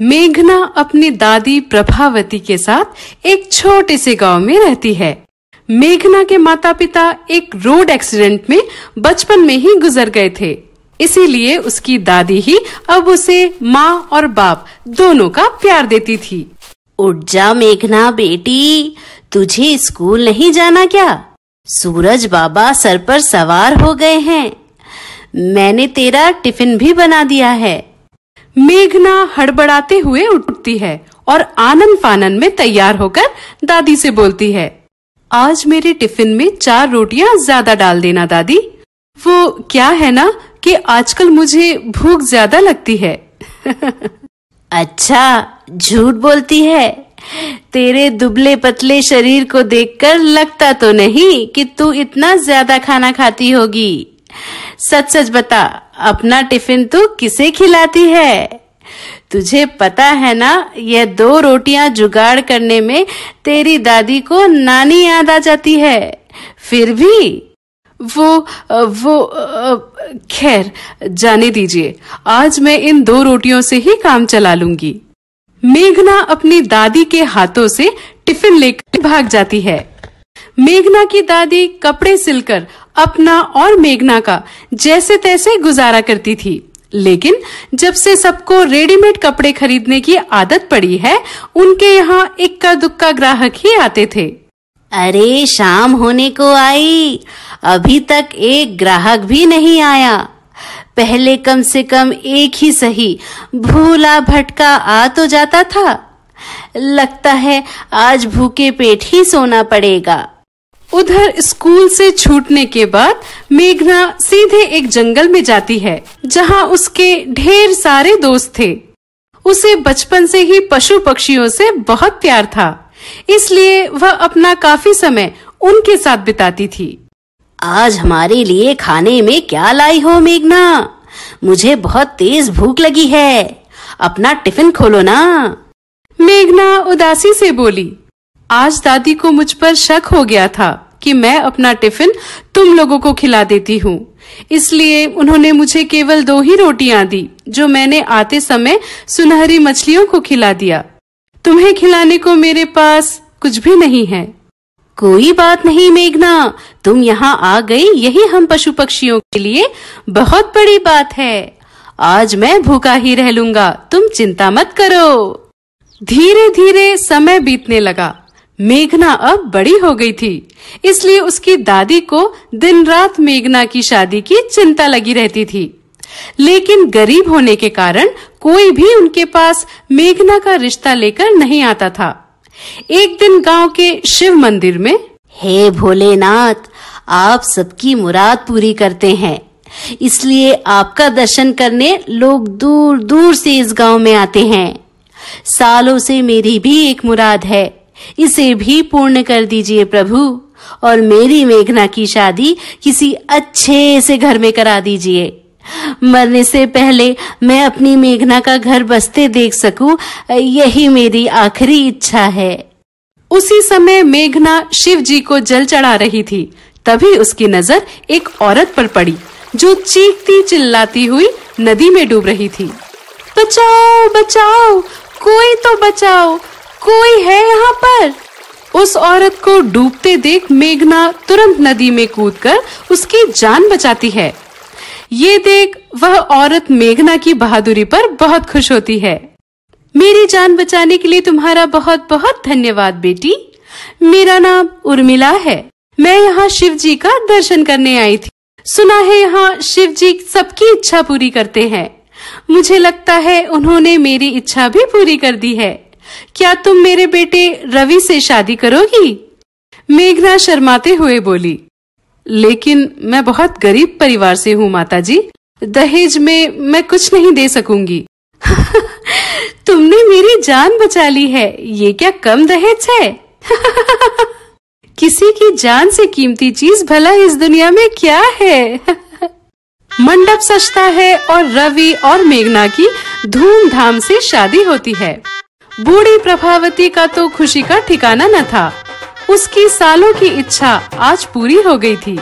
मेघना अपनी दादी प्रभावती के साथ एक छोटे से गांव में रहती है मेघना के माता पिता एक रोड एक्सीडेंट में बचपन में ही गुजर गए थे इसीलिए उसकी दादी ही अब उसे माँ और बाप दोनों का प्यार देती थी उठ जा मेघना बेटी तुझे स्कूल नहीं जाना क्या सूरज बाबा सर पर सवार हो गए हैं मैंने तेरा टिफिन भी बना दिया है मेघना हड़बड़ाते हुए उठती है और आनंद फानन में तैयार होकर दादी से बोलती है आज मेरे टिफिन में चार रोटियां ज्यादा डाल देना दादी वो क्या है ना कि आजकल मुझे भूख ज्यादा लगती है अच्छा झूठ बोलती है तेरे दुबले पतले शरीर को देखकर लगता तो नहीं कि तू इतना ज्यादा खाना खाती होगी सच सच बता अपना टिफिन तू किसे खिलाती है तुझे पता है ना यह दो रोटियां जुगाड़ करने में तेरी दादी को नानी याद आ जाती है फिर भी वो वो खैर जाने दीजिए आज मैं इन दो रोटियों से ही काम चला लूंगी मेघना अपनी दादी के हाथों से टिफिन लेकर भाग जाती है मेघना की दादी कपड़े सिलकर अपना और मेघना का जैसे तैसे गुजारा करती थी लेकिन जब से सबको रेडीमेड कपड़े खरीदने की आदत पड़ी है उनके यहाँ इक्का दुक्का ग्राहक ही आते थे अरे शाम होने को आई अभी तक एक ग्राहक भी नहीं आया पहले कम से कम एक ही सही भूला भटका आ तो जाता था लगता है आज भूखे पेट ही सोना पड़ेगा उधर स्कूल से छूटने के बाद मेघना सीधे एक जंगल में जाती है जहाँ उसके ढेर सारे दोस्त थे उसे बचपन से ही पशु पक्षियों से बहुत प्यार था इसलिए वह अपना काफी समय उनके साथ बिताती थी आज हमारे लिए खाने में क्या लाई हो मेघना मुझे बहुत तेज भूख लगी है अपना टिफिन खोलो ना मेघना उदासी से बोली आज दादी को मुझ पर शक हो गया था कि मैं अपना टिफिन तुम लोगों को खिला देती हूँ इसलिए उन्होंने मुझे केवल दो ही रोटियां दी जो मैंने आते समय सुनहरी मछलियों को खिला दिया तुम्हें खिलाने को मेरे पास कुछ भी नहीं है कोई बात नहीं मेघना तुम यहाँ आ गई यही हम पशु पक्षियों के लिए बहुत बड़ी बात है आज मैं भूखा ही रह लूंगा तुम चिंता मत करो धीरे धीरे समय बीतने लगा मेघना अब बड़ी हो गई थी इसलिए उसकी दादी को दिन रात मेघना की शादी की चिंता लगी रहती थी लेकिन गरीब होने के कारण कोई भी उनके पास मेघना का रिश्ता लेकर नहीं आता था एक दिन गांव के शिव मंदिर में हे भोलेनाथ आप सबकी मुराद पूरी करते हैं इसलिए आपका दर्शन करने लोग दूर दूर से इस गांव में आते हैं सालों से मेरी भी एक मुराद है इसे भी पूर्ण कर दीजिए प्रभु और मेरी मेघना की शादी किसी अच्छे से घर में करा दीजिए मरने से पहले मैं अपनी मेघना का घर बसते देख सकूं यही मेरी आखिरी इच्छा है उसी समय मेघना शिव जी को जल चढ़ा रही थी तभी उसकी नजर एक औरत पर पड़ी जो चीखती चिल्लाती हुई नदी में डूब रही थी बचाओ बचाओ कोई तो बचाओ कोई है यहाँ पर उस औरत को डूबते देख मेघना तुरंत नदी में कूदकर उसकी जान बचाती है ये देख वह औरत मेघना की बहादुरी पर बहुत खुश होती है मेरी जान बचाने के लिए तुम्हारा बहुत बहुत धन्यवाद बेटी मेरा नाम उर्मिला है मैं यहाँ शिव जी का दर्शन करने आई थी सुना है यहाँ शिव जी सबकी इच्छा पूरी करते हैं मुझे लगता है उन्होंने मेरी इच्छा भी पूरी कर दी है क्या तुम मेरे बेटे रवि से शादी करोगी मेघना शर्माते हुए बोली लेकिन मैं बहुत गरीब परिवार से हूँ माताजी दहेज में मैं कुछ नहीं दे सकूंगी तुमने मेरी जान बचा ली है ये क्या कम दहेज है किसी की जान से कीमती चीज भला इस दुनिया में क्या है मंडप सजता है और रवि और मेघना की धूमधाम से शादी होती है बूढ़ी प्रभावती का तो खुशी का ठिकाना न था उसकी सालों की इच्छा आज पूरी हो गई थी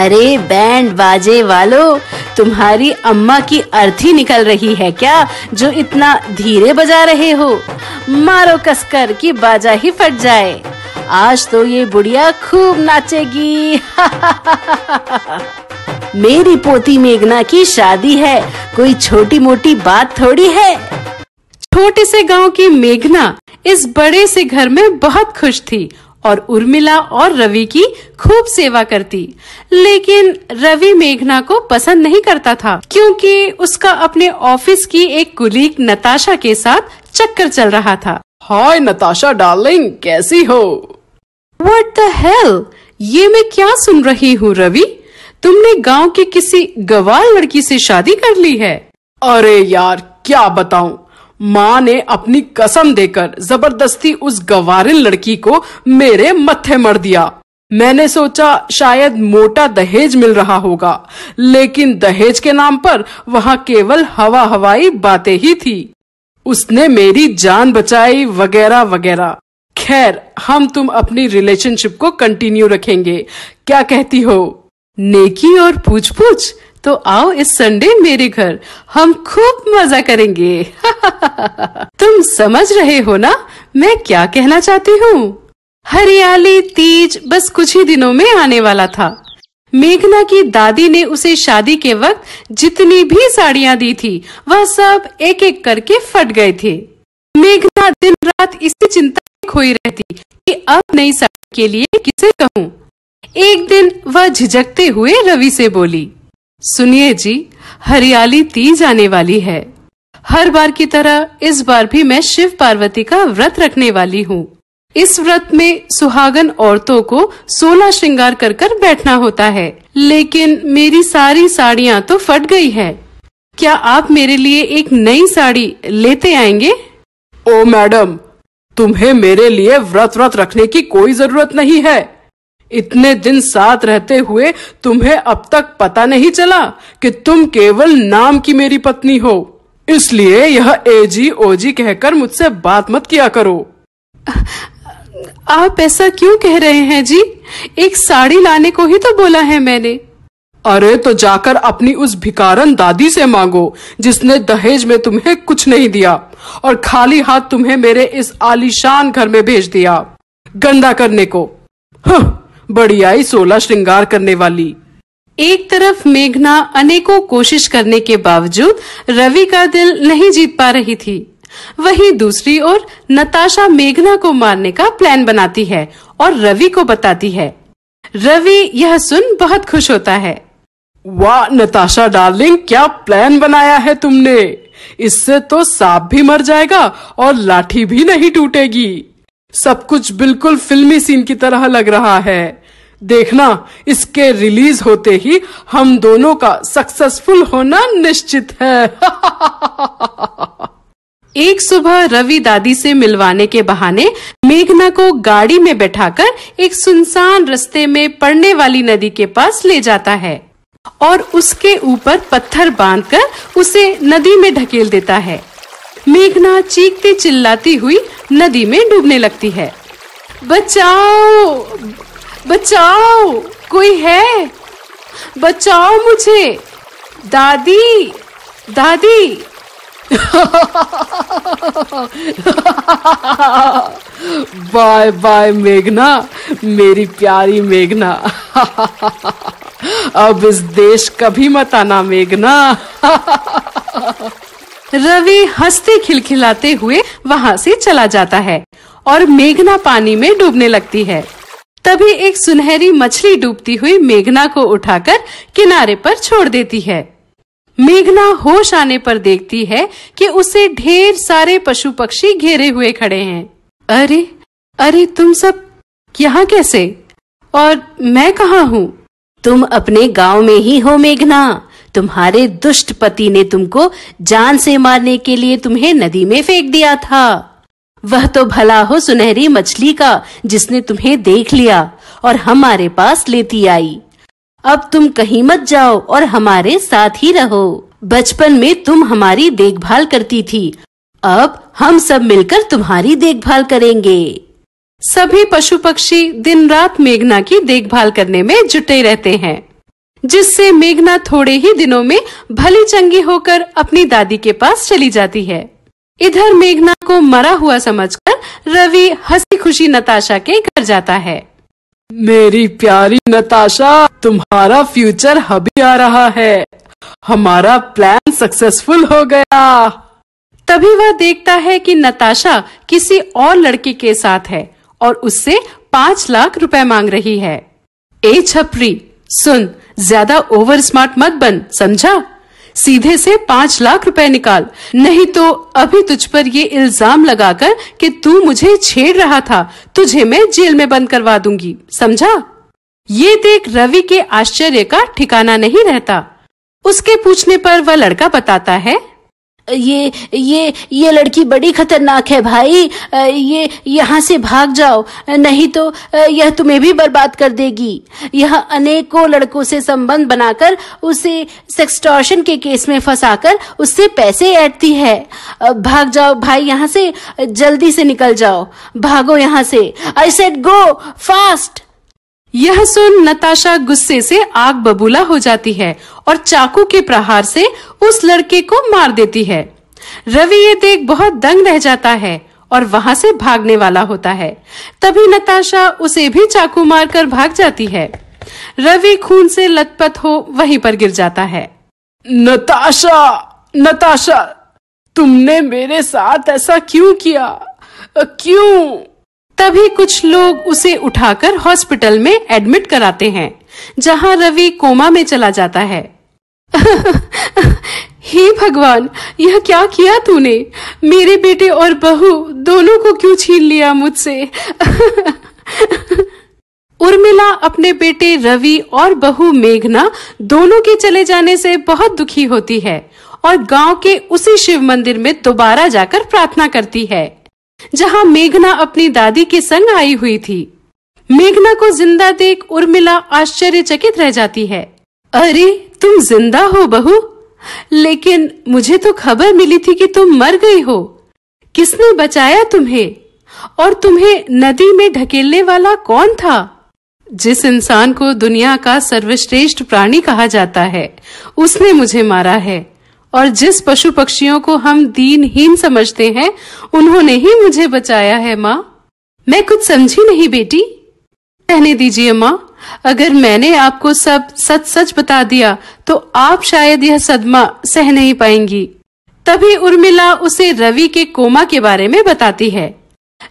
अरे बैंड बाजे वालों तुम्हारी अम्मा की अर्थी निकल रही है क्या जो इतना धीरे बजा रहे हो मारो कसकर कि बाजा ही फट जाए आज तो ये बुढ़िया खूब नाचेगी मेरी पोती मेघना की शादी है कोई छोटी मोटी बात थोड़ी है छोटे से गांव की मेघना इस बड़े से घर में बहुत खुश थी और उर्मिला और रवि की खूब सेवा करती लेकिन रवि मेघना को पसंद नहीं करता था क्योंकि उसका अपने ऑफिस की एक कुलीग नताशा के साथ चक्कर चल रहा था हाय नताशा डार्लिंग कैसी हो व्हाट द हेल ये मैं क्या सुन रही हूँ रवि तुमने गांव की किसी गवार लड़की से शादी कर ली है अरे यार क्या बताऊं माँ ने अपनी कसम देकर जबरदस्ती उस गवारिन लड़की को मेरे मथे मर दिया मैंने सोचा शायद मोटा दहेज मिल रहा होगा लेकिन दहेज के नाम पर वहाँ केवल हवा हवाई बातें ही थी उसने मेरी जान बचाई वगैरह वगैरह खैर हम तुम अपनी रिलेशनशिप को कंटिन्यू रखेंगे क्या कहती हो नेकी और पूछ पूछ तो आओ इस संडे मेरे घर हम खूब मजा करेंगे तुम समझ रहे हो ना मैं क्या कहना चाहती हूँ हरियाली तीज बस कुछ ही दिनों में आने वाला था मेघना की दादी ने उसे शादी के वक्त जितनी भी साड़ियाँ दी थी वह सब एक एक करके फट गए थे मेघना दिन रात इसी चिंता में खोई रहती कि अब नई साड़ी के लिए किसे कहूँ एक दिन वह झिझकते हुए रवि से बोली सुनिए जी हरियाली तीज आने वाली है हर बार की तरह इस बार भी मैं शिव पार्वती का व्रत रखने वाली हूँ इस व्रत में सुहागन औरतों को सोलह श्रृंगार कर कर बैठना होता है लेकिन मेरी सारी साड़ियाँ तो फट गई है क्या आप मेरे लिए एक नई साड़ी लेते आएंगे ओ मैडम तुम्हें मेरे लिए व्रत व्रत रखने की कोई जरूरत नहीं है इतने दिन साथ रहते हुए तुम्हें अब तक पता नहीं चला कि तुम केवल नाम की मेरी पत्नी हो इसलिए यह एजी ओजी कहकर मुझसे बात मत किया करो आप ऐसा क्यों कह रहे हैं जी एक साड़ी लाने को ही तो बोला है मैंने अरे तो जाकर अपनी उस भिकारन दादी से मांगो जिसने दहेज में तुम्हें कुछ नहीं दिया और खाली हाथ तुम्हें मेरे इस आलीशान घर में भेज दिया गंदा करने को हाँ बड़ी आई सोला श्रृंगार करने वाली एक तरफ मेघना अनेकों कोशिश करने के बावजूद रवि का दिल नहीं जीत पा रही थी वहीं दूसरी ओर नताशा मेघना को मारने का प्लान बनाती है और रवि को बताती है रवि यह सुन बहुत खुश होता है वाह नताशा डार्लिंग क्या प्लान बनाया है तुमने इससे तो सांप भी मर जाएगा और लाठी भी नहीं टूटेगी सब कुछ बिल्कुल फिल्मी सीन की तरह लग रहा है देखना इसके रिलीज होते ही हम दोनों का सक्सेसफुल होना निश्चित है एक सुबह रवि दादी से मिलवाने के बहाने मेघना को गाड़ी में बैठाकर एक सुनसान रस्ते में पड़ने वाली नदी के पास ले जाता है और उसके ऊपर पत्थर बांधकर उसे नदी में ढकेल देता है मेघना चीखती चिल्लाती हुई नदी में डूबने लगती है बचाओ बचाओ कोई है बचाओ मुझे दादी दादी बाय बाय मेघना मेरी प्यारी मेघना अब इस देश कभी मत आना मेघना रवि हंसते खिलखिलाते हुए वहां से चला जाता है और मेघना पानी में डूबने लगती है तभी एक सुनहरी मछली डूबती हुई मेघना को उठाकर किनारे पर छोड़ देती है मेघना होश आने पर देखती है कि उसे ढेर सारे पशु पक्षी घेरे हुए खड़े हैं अरे अरे तुम सब यहाँ कैसे और मैं कहाँ हूँ तुम अपने गांव में ही हो मेघना तुम्हारे दुष्ट पति ने तुमको जान से मारने के लिए तुम्हें नदी में फेंक दिया था वह तो भला हो सुनहरी मछली का जिसने तुम्हें देख लिया और हमारे पास लेती आई अब तुम कहीं मत जाओ और हमारे साथ ही रहो बचपन में तुम हमारी देखभाल करती थी अब हम सब मिलकर तुम्हारी देखभाल करेंगे सभी पशु पक्षी दिन रात मेघना की देखभाल करने में जुटे रहते हैं जिससे मेघना थोड़े ही दिनों में भली चंगी होकर अपनी दादी के पास चली जाती है इधर मेघना को मरा हुआ समझकर रवि हंसी खुशी नताशा के घर जाता है मेरी प्यारी नताशा तुम्हारा फ्यूचर हबी आ रहा है हमारा प्लान सक्सेसफुल हो गया तभी वह देखता है कि नताशा किसी और लड़की के साथ है और उससे पाँच लाख रुपए मांग रही है ए छपरी सुन ज्यादा ओवर स्मार्ट मत बन समझा सीधे से पाँच लाख रुपए निकाल नहीं तो अभी तुझ पर ये इल्जाम लगाकर कि तू मुझे छेड़ रहा था तुझे मैं जेल में बंद करवा दूंगी समझा ये देख रवि के आश्चर्य का ठिकाना नहीं रहता उसके पूछने पर वह लड़का बताता है ये ये ये लड़की बड़ी खतरनाक है भाई ये यहाँ से भाग जाओ नहीं तो यह तुम्हें भी बर्बाद कर देगी यह अनेकों लड़कों से संबंध बनाकर उसे सेक्सटॉर्शन के केस में फंसाकर उससे पैसे ऐटती है भाग जाओ भाई यहाँ से जल्दी से निकल जाओ भागो यहाँ से आई सेट गो फास्ट यह सुन नताशा गुस्से से आग बबूला हो जाती है और चाकू के प्रहार से उस लड़के को मार देती है रवि ये देख बहुत दंग रह जाता है और वहां से भागने वाला होता है तभी नताशा उसे भी चाकू मारकर भाग जाती है रवि खून से लथपथ हो वहीं पर गिर जाता है नताशा नताशा तुमने मेरे साथ ऐसा क्यों किया क्यों तभी कुछ लोग उसे उठाकर हॉस्पिटल में एडमिट कराते हैं जहां रवि कोमा में चला जाता है हे भगवान यह क्या किया तूने मेरे बेटे और बहू दोनों को क्यों छीन लिया मुझसे उर्मिला अपने बेटे रवि और बहू मेघना दोनों के चले जाने से बहुत दुखी होती है और गांव के उसी शिव मंदिर में दोबारा जाकर प्रार्थना करती है जहां मेघना अपनी दादी के संग आई हुई थी मेघना को जिंदा देख उर्मिला आश्चर्यचकित रह जाती है अरे तुम जिंदा हो बहू लेकिन मुझे तो खबर मिली थी कि तुम मर गई हो किसने बचाया तुम्हें और तुम्हें नदी में ढकेलने वाला कौन था जिस इंसान को दुनिया का सर्वश्रेष्ठ प्राणी कहा जाता है उसने मुझे मारा है और जिस पशु पक्षियों को हम दीनहीन समझते हैं उन्होंने ही मुझे बचाया है माँ मैं कुछ समझी नहीं बेटी कहने दीजिए माँ अगर मैंने आपको सब सच सच बता दिया तो आप शायद यह सदमा सह नहीं पाएंगी तभी उर्मिला उसे रवि के कोमा के बारे में बताती है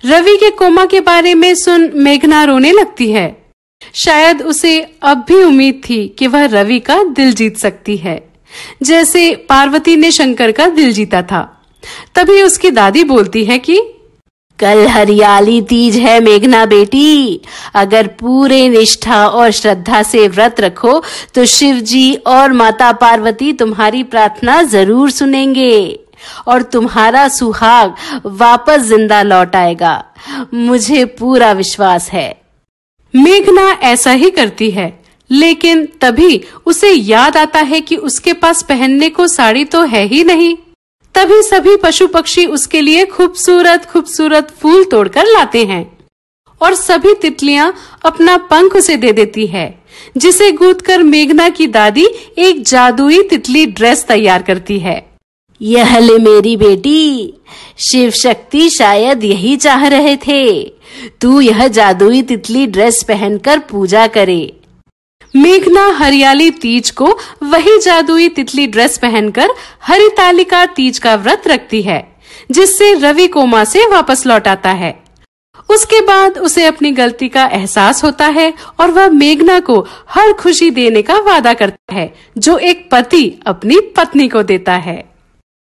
रवि के कोमा के बारे में सुन मेघना रोने लगती है शायद उसे अब भी उम्मीद थी कि वह रवि का दिल जीत सकती है जैसे पार्वती ने शंकर का दिल जीता था तभी उसकी दादी बोलती है कि कल हरियाली तीज है मेघना बेटी अगर पूरे निष्ठा और श्रद्धा से व्रत रखो तो शिव जी और माता पार्वती तुम्हारी प्रार्थना जरूर सुनेंगे और तुम्हारा सुहाग वापस जिंदा लौट आएगा मुझे पूरा विश्वास है मेघना ऐसा ही करती है लेकिन तभी उसे याद आता है कि उसके पास पहनने को साड़ी तो है ही नहीं तभी सभी पशु पक्षी उसके लिए खूबसूरत खूबसूरत फूल तोड़कर लाते हैं और सभी तितलियां अपना पंख उसे दे देती है जिसे कर मेघना की दादी एक जादुई तितली ड्रेस तैयार करती है यह ले मेरी बेटी शिव शक्ति शायद यही चाह रहे थे तू यह जादुई तितली ड्रेस पहनकर पूजा करे मेघना हरियाली तीज को वही जादुई तितली ड्रेस पहनकर हरितालिका तीज का व्रत रखती है जिससे रवि कोमा से वापस लौट आता है उसके बाद उसे अपनी गलती का एहसास होता है और वह मेघना को हर खुशी देने का वादा करता है जो एक पति अपनी पत्नी को देता है